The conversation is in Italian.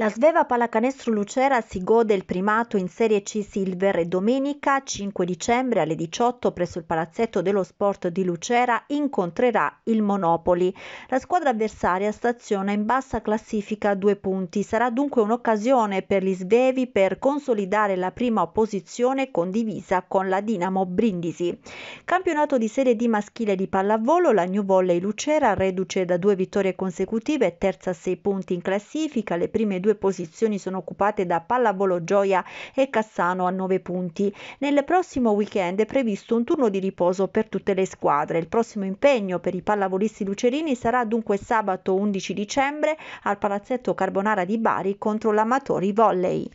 La Sveva Pallacanestro Lucera si gode il primato in Serie C Silver e domenica 5 dicembre alle 18 presso il Palazzetto dello Sport di Lucera incontrerà il Monopoli. La squadra avversaria staziona in bassa classifica a due punti. Sarà dunque un'occasione per gli Svevi per consolidare la prima posizione condivisa con la Dinamo Brindisi. Campionato di Serie D maschile di pallavolo, la New Volley Lucera reduce da due vittorie consecutive, terza a sei punti in classifica, le prime due due posizioni sono occupate da Pallavolo Gioia e Cassano a 9 punti. Nel prossimo weekend è previsto un turno di riposo per tutte le squadre. Il prossimo impegno per i pallavolisti lucerini sarà dunque sabato 11 dicembre al Palazzetto Carbonara di Bari contro l'Amatori Volley.